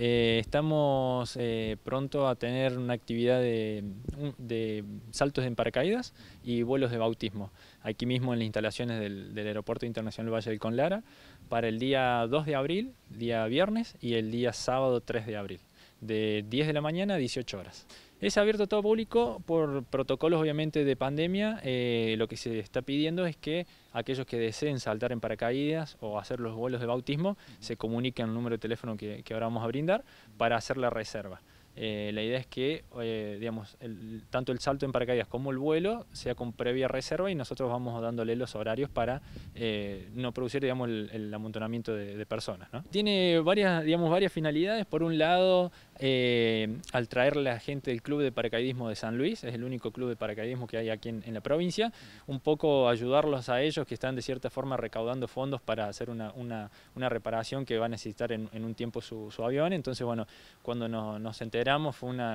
Eh, estamos eh, pronto a tener una actividad de, saltos en paracaídas y vuelos de bautismo, aquí mismo en las instalaciones del, del, Aeropuerto Internacional Valle del Conlara, para el día 2 de abril, día viernes, y el día sábado 3 de abril de 10 de la mañana a 18 horas. Es abierto a todo público por protocolos obviamente de pandemia. Eh, lo que se está pidiendo es que aquellos que deseen saltar en paracaídas o hacer los vuelos de bautismo se comuniquen al número de teléfono que, ahora vamos a brindar para hacer la reserva. Eh, la idea es que eh, digamos, tanto el salto en paracaídas como el vuelo sea con previa reserva y nosotros vamos dándole los horarios para no producir digamos, el, amontonamiento de, personas. Tiene varias, digamos, varias finalidades. Por un lado, eh, al traer la gente del Club de Paracaidismo de San Luis, es el único club de paracaidismo que hay aquí en, la provincia, un poco ayudarlos a ellos que están de cierta forma recaudando fondos para hacer una, reparación que va a necesitar en, un tiempo su, avión. Entonces, bueno, cuando nos enteramos fue una,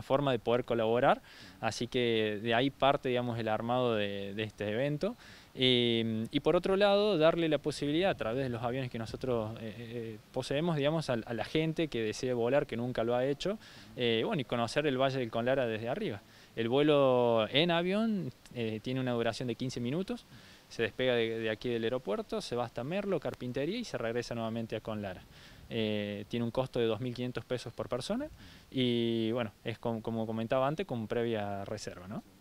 forma de poder colaborar, así que de ahí parte digamos, el armado de este evento. Em, y por otro lado, darle la posibilidad a través de los aviones que nosotros eh, eh, eh, poseemos, digamos, a, la gente que desee volar, que nunca lo ha hecho, bueno, y conocer el Valle del Conlara desde arriba. El vuelo en avión tiene una duración de 15 minutos, se despega de, aquí del aeropuerto, se va hasta Merlo, Carpintería y se regresa nuevamente a Conlara. tiene un costo de 2.500 pesos por persona y bueno, es como comentaba antes, con previa reserva. ¿no?